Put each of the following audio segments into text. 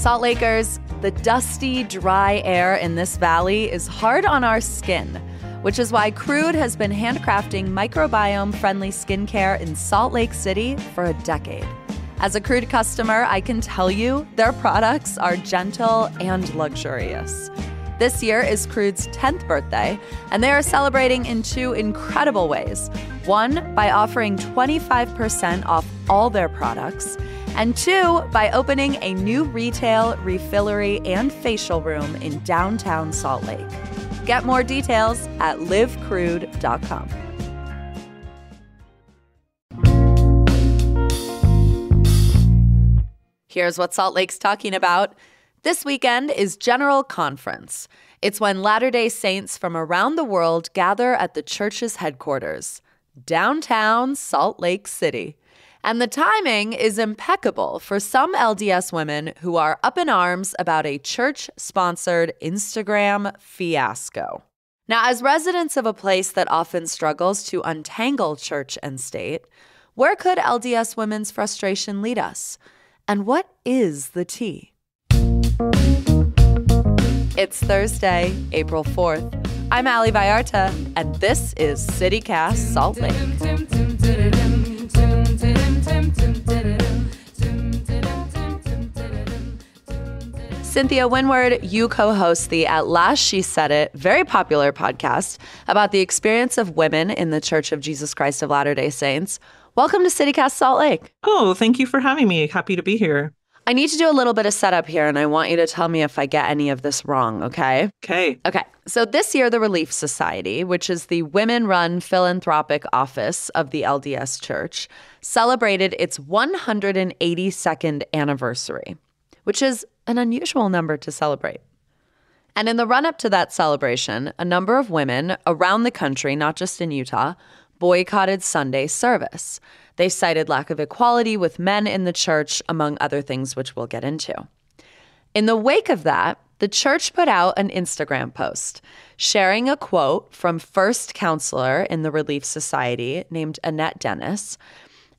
Salt Lakers, the dusty, dry air in this valley is hard on our skin, which is why Crude has been handcrafting microbiome friendly skincare in Salt Lake City for a decade. As a Crude customer, I can tell you their products are gentle and luxurious. This year is Crude's 10th birthday, and they are celebrating in two incredible ways. One, by offering 25% off all their products and two, by opening a new retail, refillery, and facial room in downtown Salt Lake. Get more details at livecrude.com. Here's what Salt Lake's talking about. This weekend is General Conference. It's when Latter day Saints from around the world gather at the church's headquarters, downtown Salt Lake City. And the timing is impeccable for some LDS women who are up in arms about a church sponsored Instagram fiasco. Now, as residents of a place that often struggles to untangle church and state, where could LDS women's frustration lead us? And what is the tea? It's Thursday, April 4th. I'm Ali Vallarta, and this is CityCast Salt Lake. Cynthia Winward, you co host the At Last She Said It very popular podcast about the experience of women in the Church of Jesus Christ of Latter day Saints. Welcome to CityCast Salt Lake. Oh, thank you for having me. Happy to be here. I need to do a little bit of setup here, and I want you to tell me if I get any of this wrong, okay? Okay. Okay. So, this year, the Relief Society, which is the women run philanthropic office of the LDS Church, celebrated its 182nd anniversary, which is an unusual number to celebrate. And in the run up to that celebration, a number of women around the country, not just in Utah, boycotted Sunday service. They cited lack of equality with men in the church, among other things, which we'll get into. In the wake of that, the church put out an Instagram post sharing a quote from first counselor in the Relief Society named Annette Dennis.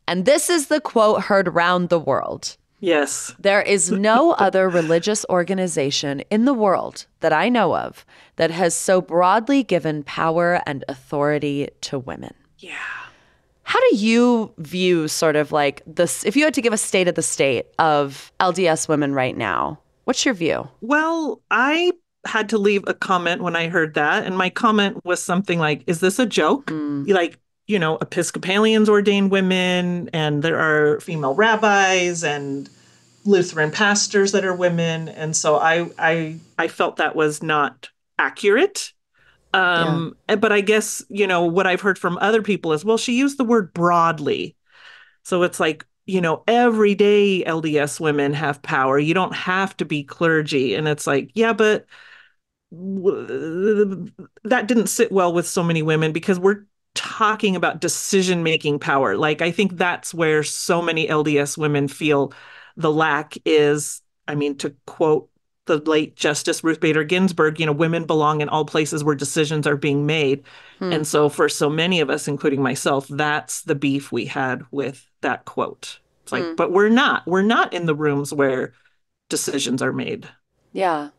And this is the quote heard round the world. Yes. There is no other religious organization in the world that I know of that has so broadly given power and authority to women. Yeah. How do you view sort of like this? If you had to give a state of the state of LDS women right now, what's your view? Well, I had to leave a comment when I heard that. And my comment was something like, is this a joke? Mm. Like, you know, Episcopalians ordain women, and there are female rabbis and Lutheran pastors that are women. And so I I I felt that was not accurate. Um, yeah. But I guess, you know, what I've heard from other people is, well, she used the word broadly. So it's like, you know, everyday LDS women have power. You don't have to be clergy. And it's like, yeah, but that didn't sit well with so many women because we're talking about decision making power. Like, I think that's where so many LDS women feel the lack is. I mean, to quote the late Justice Ruth Bader Ginsburg, you know, women belong in all places where decisions are being made. Hmm. And so, for so many of us, including myself, that's the beef we had with that quote. It's like, hmm. but we're not, we're not in the rooms where decisions are made. Yeah.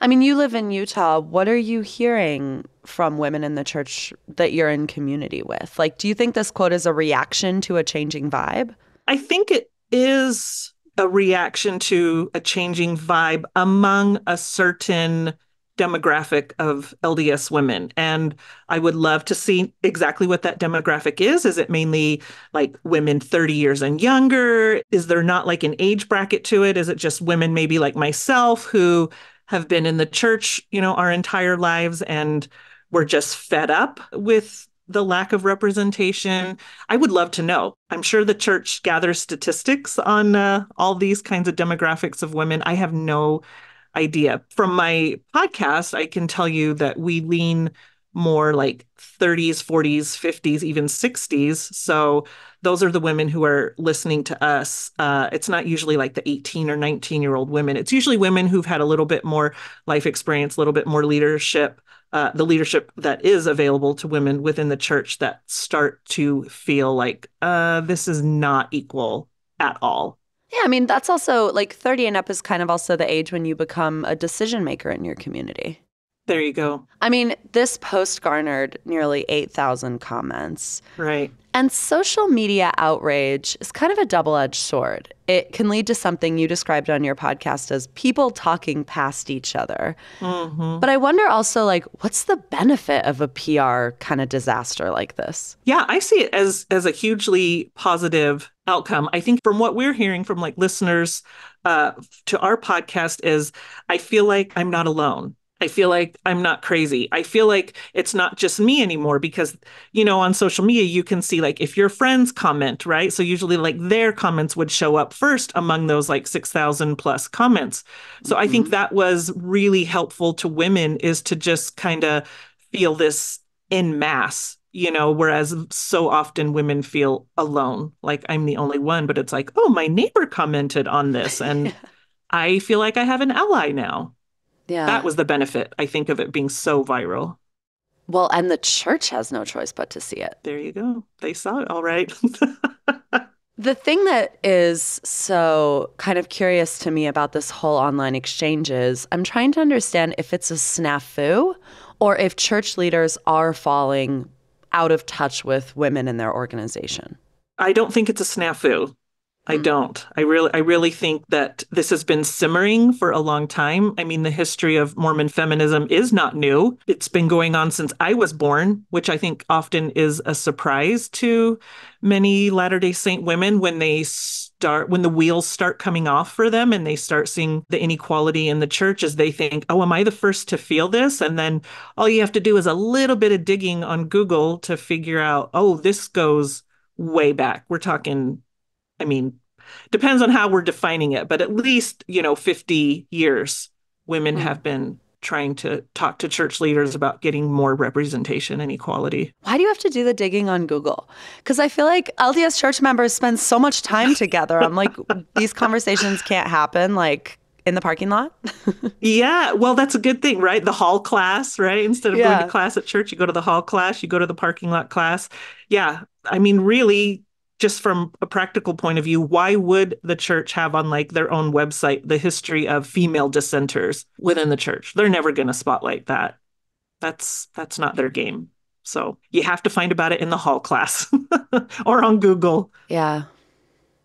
I mean, you live in Utah. What are you hearing from women in the church that you're in community with? Like, do you think this quote is a reaction to a changing vibe? I think it is a reaction to a changing vibe among a certain demographic of LDS women. And I would love to see exactly what that demographic is. Is it mainly like women 30 years and younger? Is there not like an age bracket to it? Is it just women, maybe like myself, who have been in the church, you know, our entire lives and we're just fed up with the lack of representation? I would love to know. I'm sure the church gathers statistics on uh, all these kinds of demographics of women. I have no idea. From my podcast, I can tell you that we lean more like 30s, 40s, 50s, even 60s. So those are the women who are listening to us. Uh, it's not usually like the 18 or 19 year old women. It's usually women who've had a little bit more life experience, a little bit more leadership uh, the leadership that is available to women within the church that start to feel like uh, this is not equal at all. Yeah, I mean, that's also like 30 and up is kind of also the age when you become a decision maker in your community. There you go. I mean, this post garnered nearly 8,000 comments. Right. And social media outrage is kind of a double edged sword it can lead to something you described on your podcast as people talking past each other. Mm-hmm. But I wonder also, like, what's the benefit of a PR kind of disaster like this? Yeah, I see it as as a hugely positive outcome. I think from what we're hearing from like listeners uh, to our podcast is, I feel like I'm not alone. I feel like I'm not crazy. I feel like it's not just me anymore because, you know, on social media, you can see like if your friends comment, right? So usually like their comments would show up first among those like 6,000 plus comments. So mm-hmm. I think mm-hmm. that was really helpful to women is to just kind of feel this in mass, you know, whereas so often women feel alone, like I'm the only one, but it's like, oh, my neighbor commented on this and I feel like I have an ally now. Yeah. That was the benefit, I think, of it being so viral. Well, and the church has no choice but to see it. There you go. They saw it all right. the thing that is so kind of curious to me about this whole online exchange is I'm trying to understand if it's a snafu or if church leaders are falling out of touch with women in their organization. I don't think it's a snafu. I hmm. don't. I really I really think that this has been simmering for a long time. I mean, the history of Mormon feminism is not new. It's been going on since I was born, which I think often is a surprise to many Latter-day Saint women when they start when the wheels start coming off for them and they start seeing the inequality in the church as they think, "Oh, am I the first to feel this?" And then all you have to do is a little bit of digging on Google to figure out, "Oh, this goes way back. We're talking I mean, depends on how we're defining it, but at least, you know, 50 years women mm-hmm. have been trying to talk to church leaders about getting more representation and equality. Why do you have to do the digging on Google? Because I feel like LDS church members spend so much time together. I'm like, these conversations can't happen. Like, in the parking lot? yeah, well, that's a good thing, right? The hall class, right? Instead of yeah. going to class at church, you go to the hall class, you go to the parking lot class. Yeah, I mean, really, just from a practical point of view, why would the church have on like their own website the history of female dissenters within the church? They're never going to spotlight that. That's that's not their game. So you have to find about it in the hall class or on Google. Yeah.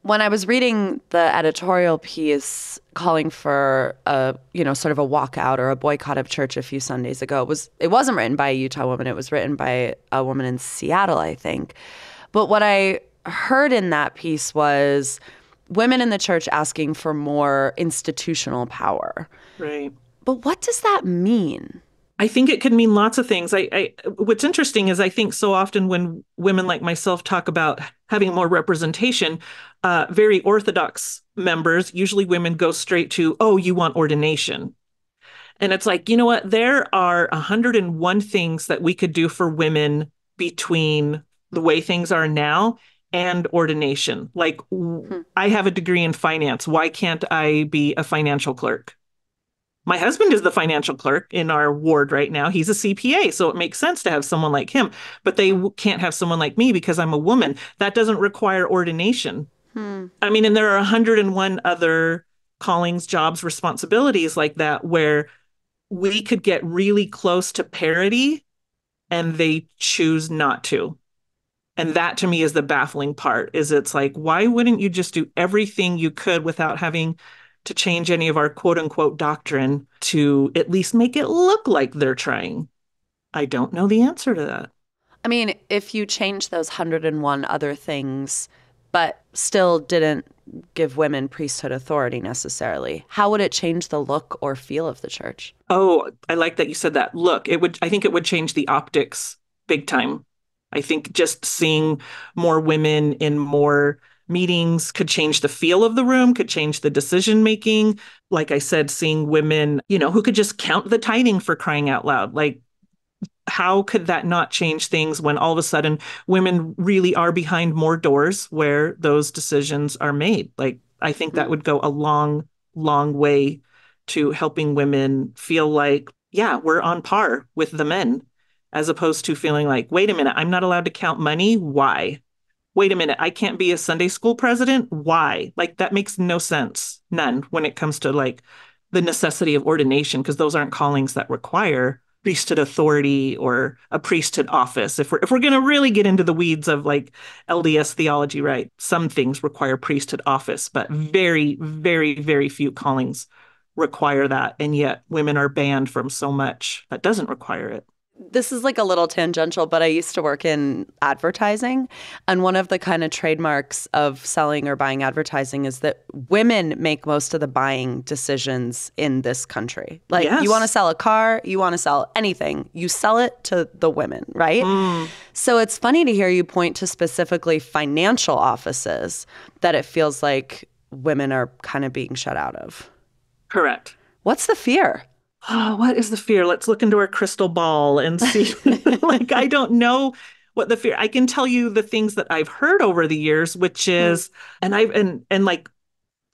When I was reading the editorial piece calling for a, you know, sort of a walkout or a boycott of church a few Sundays ago, it was it wasn't written by a Utah woman, it was written by a woman in Seattle, I think. But what I heard in that piece was women in the church asking for more institutional power. Right. But what does that mean? I think it could mean lots of things. I, I, what's interesting is I think so often when women like myself talk about having more representation, uh, very orthodox members, usually women, go straight to, "Oh, you want ordination." And it's like, you know what? There are 101 things that we could do for women between the way things are now and ordination. Like, hmm. I have a degree in finance. Why can't I be a financial clerk? My husband is the financial clerk in our ward right now. He's a CPA, so it makes sense to have someone like him, but they can't have someone like me because I'm a woman. That doesn't require ordination. Hmm. I mean, and there are 101 other callings, jobs, responsibilities like that where we could get really close to parity and they choose not to and that to me is the baffling part is it's like why wouldn't you just do everything you could without having to change any of our quote unquote doctrine to at least make it look like they're trying i don't know the answer to that i mean if you change those 101 other things but still didn't give women priesthood authority necessarily how would it change the look or feel of the church oh i like that you said that look it would i think it would change the optics big time I think just seeing more women in more meetings could change the feel of the room, could change the decision making. Like I said, seeing women, you know, who could just count the tiding for crying out loud. Like, how could that not change things when all of a sudden women really are behind more doors where those decisions are made? Like, I think that mm-hmm. would go a long, long way to helping women feel like, yeah, we're on par with the men as opposed to feeling like, wait a minute, I'm not allowed to count money. Why? Wait a minute, I can't be a Sunday school president. Why? Like that makes no sense, none, when it comes to like the necessity of ordination, because those aren't callings that require priesthood authority or a priesthood office. If we're if we're going to really get into the weeds of like LDS theology, right? Some things require priesthood office, but very very very few callings require that. And yet women are banned from so much that doesn't require it this is like a little tangential, but I used to work in advertising. And one of the kind of trademarks of selling or buying advertising is that women make most of the buying decisions in this country. Like, yes. you want to sell a car, you want to sell anything, you sell it to the women, right? Mm. So it's funny to hear you point to specifically financial offices that it feels like women are kind of being shut out of. Correct. What's the fear? oh, what is the fear? Let's look into our crystal ball and see. like, I don't know what the fear. I can tell you the things that I've heard over the years, which hmm. is, and I've, and, and like,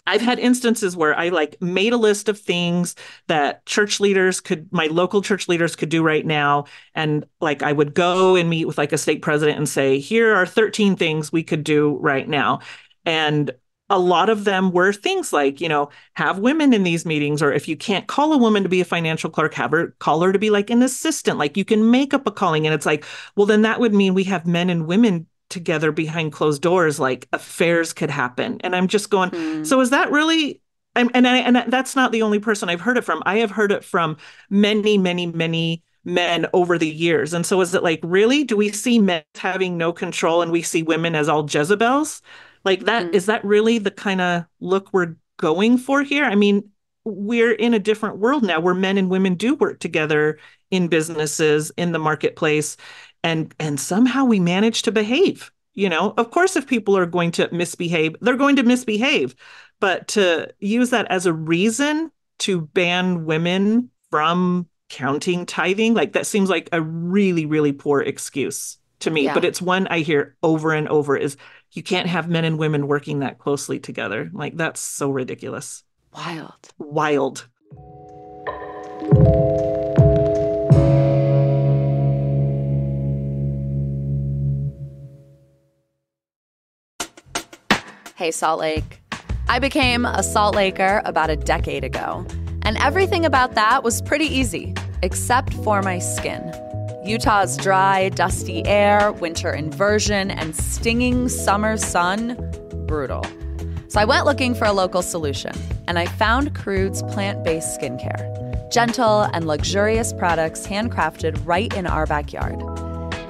I've had instances where I like made a list of things that church leaders could, my local church leaders could do right now. And like I would go and meet with like a state president and say, here are 13 things we could do right now. And a lot of them were things like, you know, have women in these meetings, or if you can't call a woman to be a financial clerk, have her call her to be like an assistant. Like you can make up a calling. And it's like, well, then that would mean we have men and women together behind closed doors, like affairs could happen. And I'm just going, mm. so is that really? And, and, I, and that's not the only person I've heard it from. I have heard it from many, many, many men over the years. And so is it like, really? Do we see men having no control and we see women as all Jezebels? Like that mm is that really the kind of look we're going for here? I mean, we're in a different world now where men and women do work together in businesses, in the marketplace, and and somehow we manage to behave. You know, of course, if people are going to misbehave, they're going to misbehave. But to use that as a reason to ban women from counting tithing, like that seems like a really, really poor excuse to me. Yeah. But it's one I hear over and over is you can't have men and women working that closely together. Like, that's so ridiculous. Wild. Wild. Hey, Salt Lake. I became a Salt Laker about a decade ago, and everything about that was pretty easy, except for my skin. Utah's dry, dusty air, winter inversion, and stinging summer sun brutal. So I went looking for a local solution, and I found Crude's plant based skincare gentle and luxurious products handcrafted right in our backyard.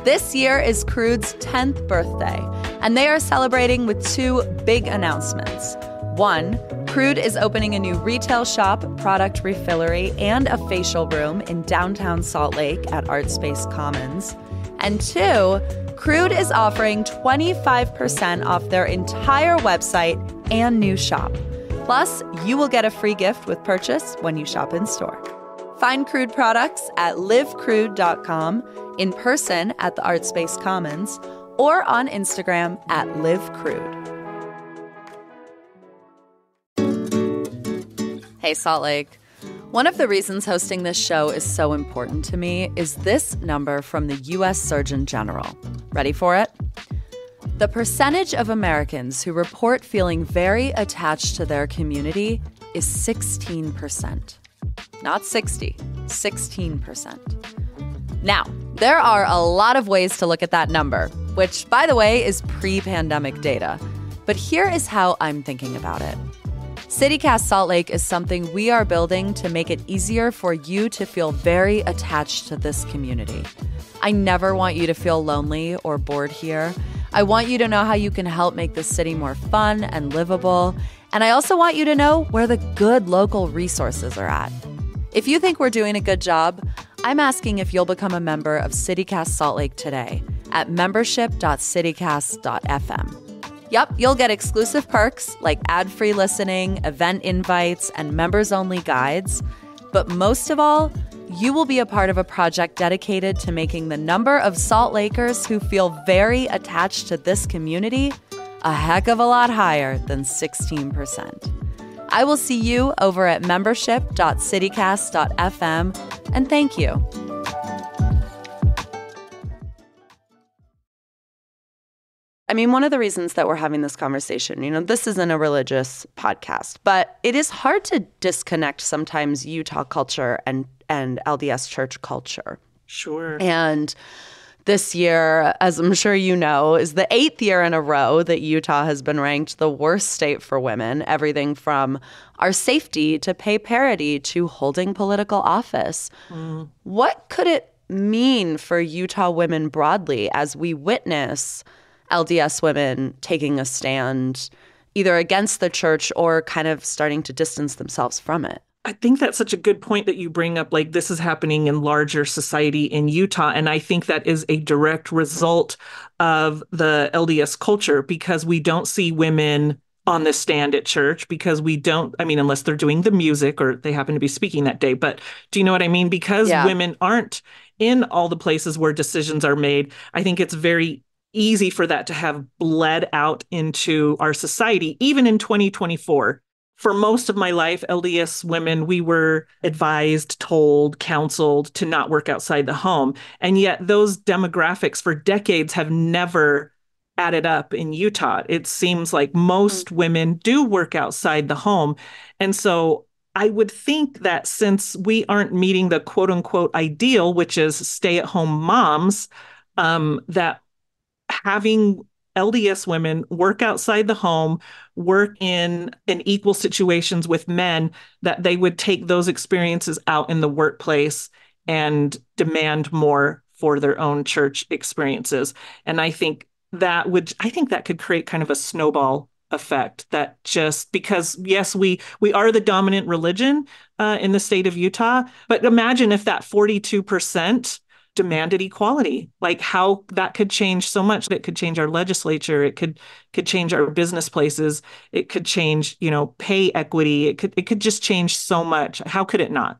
This year is Crude's 10th birthday, and they are celebrating with two big announcements. One, Prude is opening a new retail shop, product refillery, and a facial room in downtown Salt Lake at ArtSpace Commons. And two, Crude is offering 25% off their entire website and new shop. Plus, you will get a free gift with purchase when you shop in store. Find Crude products at livecrude.com, in person at the ArtSpace Commons, or on Instagram at livecrude. Hey, Salt Lake. One of the reasons hosting this show is so important to me is this number from the U.S. Surgeon General. Ready for it? The percentage of Americans who report feeling very attached to their community is 16%. Not 60, 16%. Now, there are a lot of ways to look at that number, which, by the way, is pre pandemic data. But here is how I'm thinking about it. CityCast Salt Lake is something we are building to make it easier for you to feel very attached to this community. I never want you to feel lonely or bored here. I want you to know how you can help make this city more fun and livable. And I also want you to know where the good local resources are at. If you think we're doing a good job, I'm asking if you'll become a member of CityCast Salt Lake today at membership.citycast.fm. Yep, you'll get exclusive perks like ad free listening, event invites, and members only guides. But most of all, you will be a part of a project dedicated to making the number of Salt Lakers who feel very attached to this community a heck of a lot higher than 16%. I will see you over at membership.citycast.fm, and thank you. I mean, one of the reasons that we're having this conversation, you know, this isn't a religious podcast, but it is hard to disconnect sometimes Utah culture and and LDS church culture. Sure. And this year, as I'm sure you know, is the eighth year in a row that Utah has been ranked the worst state for women. Everything from our safety to pay parity to holding political office. Mm. What could it mean for Utah women broadly as we witness LDS women taking a stand either against the church or kind of starting to distance themselves from it. I think that's such a good point that you bring up. Like, this is happening in larger society in Utah. And I think that is a direct result of the LDS culture because we don't see women on the stand at church because we don't i mean unless they're doing the music or they happen to be speaking that day but do you know what i mean because yeah. women aren't in all the places where decisions are made i think it's very easy for that to have bled out into our society, even in 2024. For most of my life, LDS women, we were advised, told, counseled to not work outside the home. And yet, those demographics for decades have never added up in Utah. It seems like most mm-hmm. women do work outside the home. And so I would think that since we aren't meeting the quote unquote ideal, which is stay at home moms, um, that having LDS women work outside the home, work in in equal situations with men, that they would take those experiences out in the workplace and demand more for their own church experiences. And I think that would I think that could create kind of a snowball effect that just because yes we we are the dominant religion uh, in the state of utah but imagine if that 42% demanded equality like how that could change so much it could change our legislature it could could change our business places it could change you know pay equity it could it could just change so much how could it not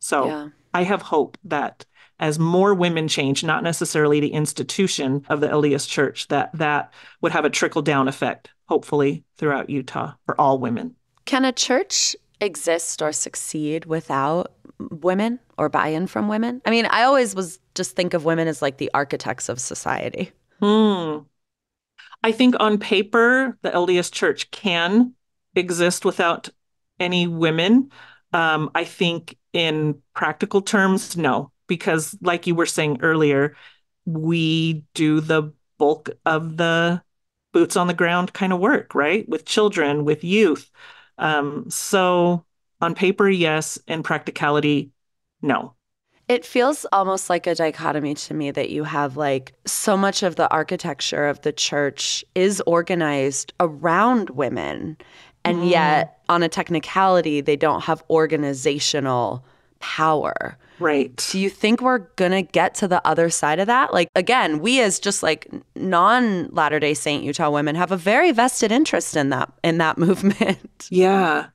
so yeah. i have hope that as more women change not necessarily the institution of the LDS church that that would have a trickle down effect hopefully throughout Utah for all women can a church exist or succeed without women or buy-in from women i mean i always was just think of women as like the architects of society. Hmm. I think on paper, the LDS Church can exist without any women. Um, I think in practical terms, no, because like you were saying earlier, we do the bulk of the boots on the ground kind of work, right? With children, with youth. Um, so on paper, yes. In practicality, no. It feels almost like a dichotomy to me that you have like so much of the architecture of the church is organized around women. And mm. yet, on a technicality, they don't have organizational power. Right. Do you think we're going to get to the other side of that? Like, again, we as just like non Latter day Saint Utah women have a very vested interest in that, in that movement. Yeah.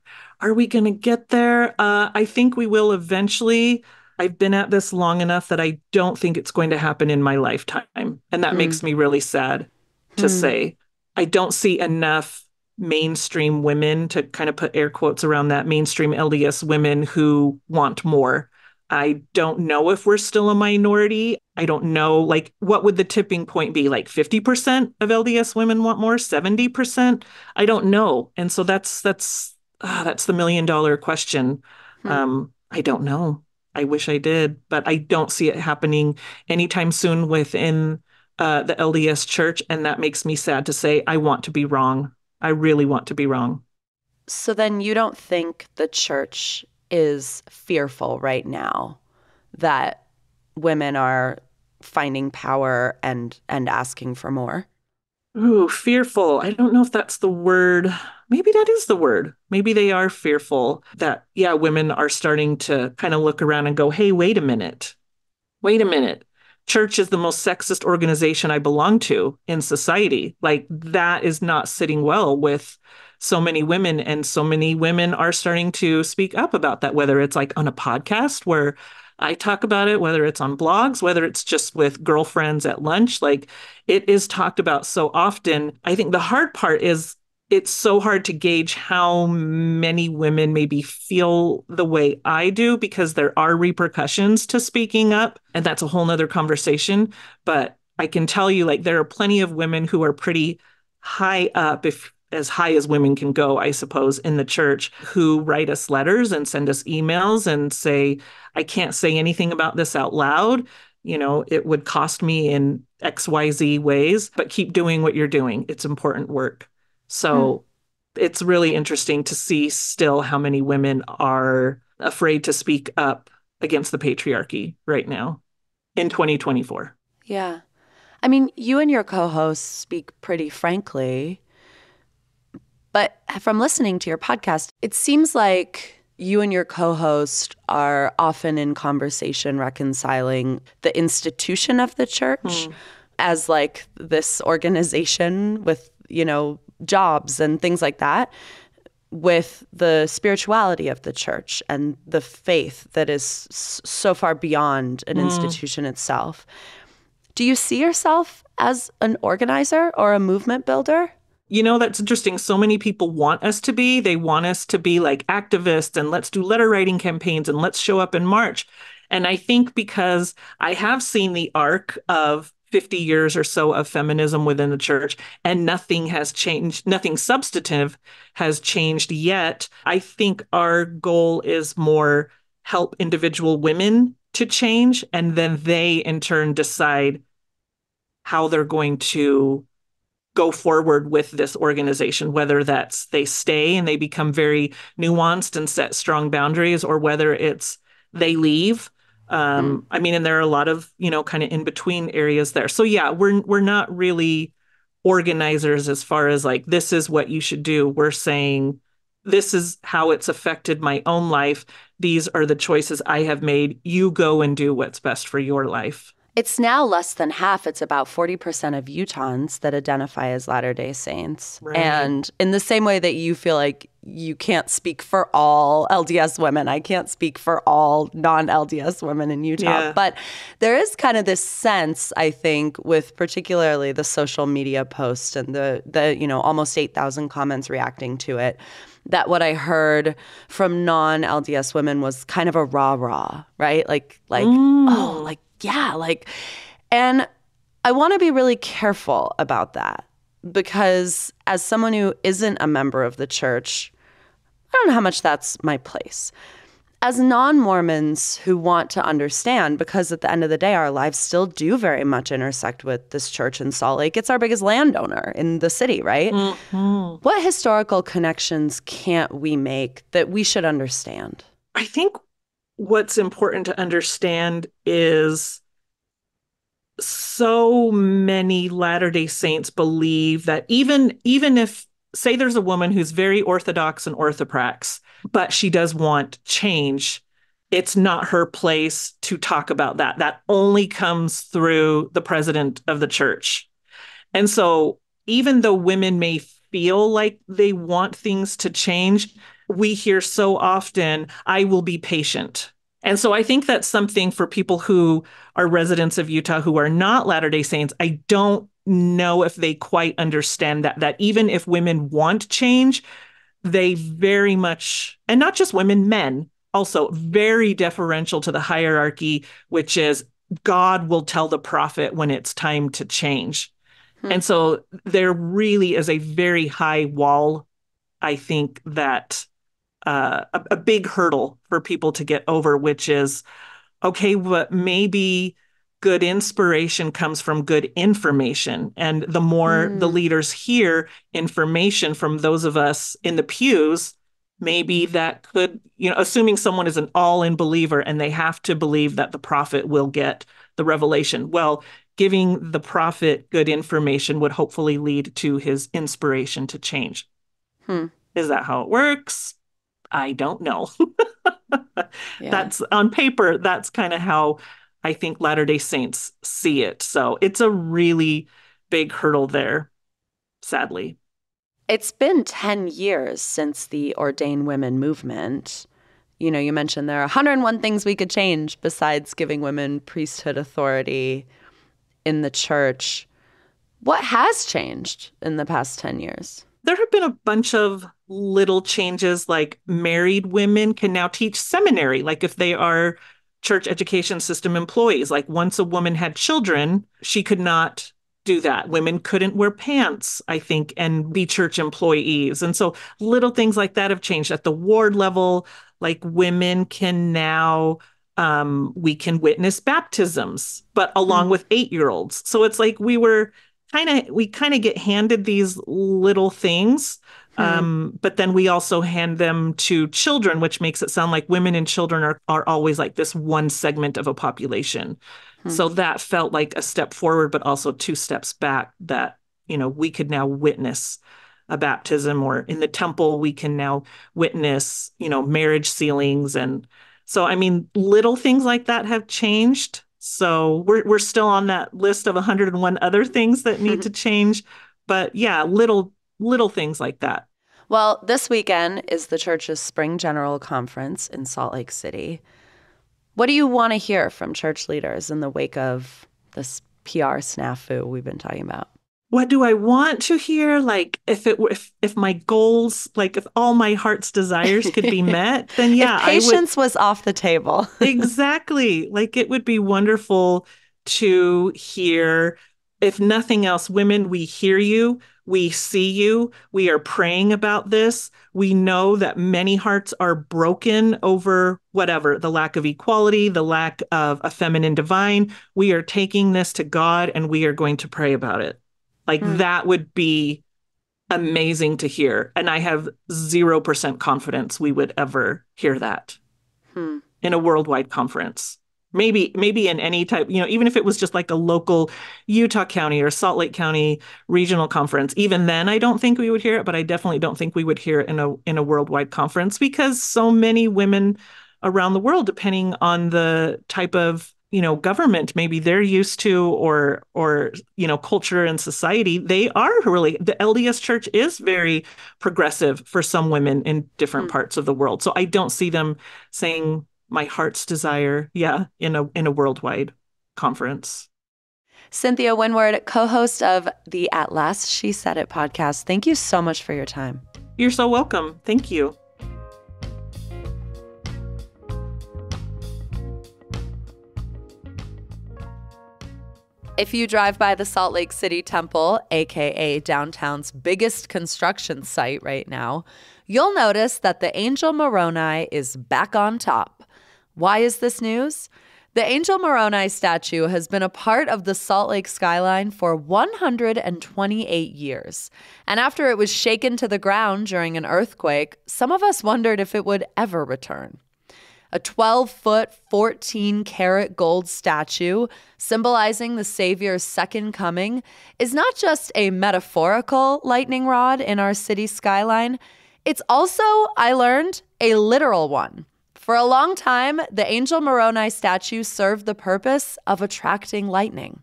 Are we going to get there? Uh, I think we will eventually. I've been at this long enough that I don't think it's going to happen in my lifetime. And that mm. makes me really sad to mm. say. I don't see enough mainstream women to kind of put air quotes around that mainstream LDS women who want more. I don't know if we're still a minority. I don't know, like, what would the tipping point be? Like 50% of LDS women want more, 70%? I don't know. And so that's, that's, ah, that's the million dollar question. Hmm. Um, I don't know. I wish I did, but I don't see it happening anytime soon within uh, the LDS church. And that makes me sad to say, I want to be wrong. I really want to be wrong. So then you don't think the church is fearful right now that women are finding power and and asking for more? Ooh, fearful. I don't know if that's the word maybe that is the word. Maybe they are fearful that, yeah, women are starting to kind of look around and go, hey, wait a minute. Wait a minute. Church is the most sexist organization I belong to in society. Like that is not sitting well with so many women. And so many women are starting to speak up about that, whether it's like on a podcast where I talk about it, whether it's on blogs, whether it's just with girlfriends at lunch. Like it is talked about so often. I think the hard part is it's so hard to gauge how many women maybe feel the way I do because there are repercussions to speaking up. And that's a whole nother conversation. But I can tell you, like, there are plenty of women who are pretty high up, if as high as women can go, I suppose, in the church who write us letters and send us emails and say, I can't say anything about this out loud. You know, it would cost me in XYZ ways, but keep doing what you're doing. It's important work. So mm. it's really interesting to see still how many women are afraid to speak up against the patriarchy right now in 2024. Yeah. I mean, you and your co hosts speak pretty frankly, but from listening to your podcast, it seems like you and your co host are often in conversation reconciling the institution of the church mm. as like this organization with, you know, jobs and things like that with the spirituality of the church and the faith that is so far beyond an mm. institution itself. Do you see yourself as an organizer or a movement builder? You know, that's interesting. So many people want us to be. They want us to be like activists and let's do letter writing campaigns and let's show up in March. And I think because I have seen the arc of 50 years or so of feminism within the church, and nothing has changed, nothing substantive has changed yet. I think our goal is more help individual women to change, and then they in turn decide how they're going to go forward with this organization, whether that's they stay and they become very nuanced and set strong boundaries, or whether it's they leave um, mm. I mean, and there are a lot of you know kind of in between areas there. So yeah, we're we're not really organizers as far as like this is what you should do. We're saying this is how it's affected my own life. These are the choices I have made. You go and do what's best for your life. It's now less than half. It's about 40% of Utahns that identify as Latter day Saints. Right. And in the same way that you feel like you can't speak for all LDS women, I can't speak for all non LDS women in Utah. Yeah. But there is kind of this sense, I think, with particularly the social media post and the, the you know, almost 8,000 comments reacting to it that what I heard from non LDS women was kind of a rah rah, right? Like, like, mm. oh, like yeah, like, and I want to be really careful about that because as someone who isn't a member of the church, I don't know how much that's my place. As non Mormons who want to understand, because at the end of the day, our lives still do very much intersect with this church in Salt Lake. It's our biggest landowner in the city, right? Mm-hmm. What historical connections can't we make that we should understand? I think what's important to understand is so many latter-day saints believe that even even if say there's a woman who's very orthodox and orthoprax but she does want change it's not her place to talk about that that only comes through the president of the church and so even though women may feel like they want things to change we hear so often, I will be patient. And so I think that's something for people who are residents of Utah who are not Latter day Saints. I don't know if they quite understand that, that even if women want change, they very much, and not just women, men also very deferential to the hierarchy, which is God will tell the prophet when it's time to change. Hmm. And so there really is a very high wall, I think, that uh, a, a big hurdle for people to get over, which is okay, but maybe good inspiration comes from good information. And the more mm. the hmm. leaders hear information from those of us in the pews, maybe that could, you know, assuming someone is an all in believer and they have to believe that the prophet will get the revelation. Well, giving the prophet good information would hopefully lead to his inspiration to change. Hmm. Is that how it works? I don't know. yeah. That's on paper, that's kind of how I think Latter day Saints see it. So it's a really big hurdle there, sadly. It's been 10 years since the Ordain Women movement. You know, you mentioned there are 101 things we could change besides giving women priesthood authority in the church. What has changed in the past 10 years? there have been a bunch of little changes like married women can now teach seminary like if they are church education system employees like once a woman had children she could not do that women couldn't wear pants i think and be church employees and so little things like that have changed at the ward level like women can now um, we can witness baptisms but along mm with eight year olds so it's like we were kind of we kind of get handed these little things hmm. um, but then we also hand them to children which makes it sound like women and children are, are always like this one segment of a population hmm. so that felt like a step forward but also two steps back that you know we could now witness a baptism or in the temple we can now witness you know marriage ceilings and so i mean little things like that have changed so we're we're still on that list of 101 other things that need to change, but yeah, little little things like that. Well, this weekend is the church's spring general conference in Salt Lake City. What do you want to hear from church leaders in the wake of this PR snafu we've been talking about? what do I want to hear? Like if it were, if if my goals, like if all my heart's desires could be met, then yeah, patience would, was off the table. exactly. Like it would be wonderful to hear. If nothing else, women, we hear you. We see you. We are praying about this. We know that many hearts are broken over whatever the lack of equality, the lack of a feminine divine. We are taking this to God and we are going to pray about it. Like mm. that would be amazing to hear. And I have 0% confidence we would ever hear that hmm. in a worldwide conference. Maybe, maybe in any type, you know, even if it was just like a local Utah County or Salt Lake County regional conference, even then I don't think we would hear it, but I definitely don't think we would hear it in a in a worldwide conference because so many women around the world, depending on the type of you know government maybe they're used to or or you know culture and society they are really the LDS church is very progressive for some women in different mm-hmm. parts of the world so i don't see them saying my heart's desire yeah in a in a worldwide conference Cynthia Winward, co host of the At Last She Said It podcast, thank you so much for your time. You're so welcome. Thank you. If you drive by the Salt Lake City Temple, aka downtown's biggest construction site right now, you'll notice that the Angel Moroni is back on top. Why is this news? The Angel Moroni statue has been a part of the Salt Lake skyline for 128 years. And after it was shaken to the ground during an earthquake, some of us wondered if it would ever return a 12 foot, 14 karat gold statue symbolizing the Savior's second coming is not just a metaphorical lightning rod in our city skyline, it's also, I learned, a literal one. For a long time, the Angel Moroni statue served the purpose of attracting lightning.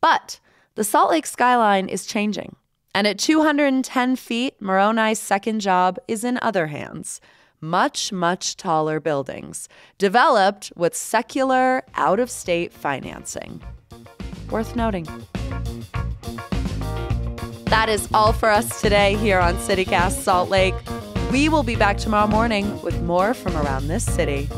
But the Salt Lake skyline is changing. And at 210 feet, Moroni's second job is in other hands much, much taller buildings, developed with secular, out of state financing. Worth noting. That is all for us today here on CityCast Salt Lake. We will be back tomorrow morning with more from around this city.